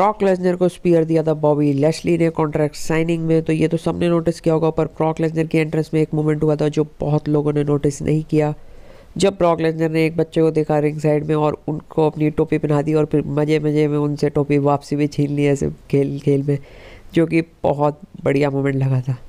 Brock Lesnar को spear दिया था बॉबी लेशली ने कॉन्ट्रैक्ट साइनिंग में तो ये तो सबने नोटिस किया होगा पर ब्रॉक लेसनर की एंट्रेंस में एक मोमेंट हुआ था जो बहुत लोगों ने नोटिस नहीं किया जब ब्रॉक लेसनर ने एक बच्चे को देखा रिंग साइड में और उनको अपनी टोपी पहना दी और फिर मज़े मज़े में उनसे टोपी वापसी भी छीन ली ऐसे खेल खेल में जो कि बहुत बढ़िया मोमेंट लगा था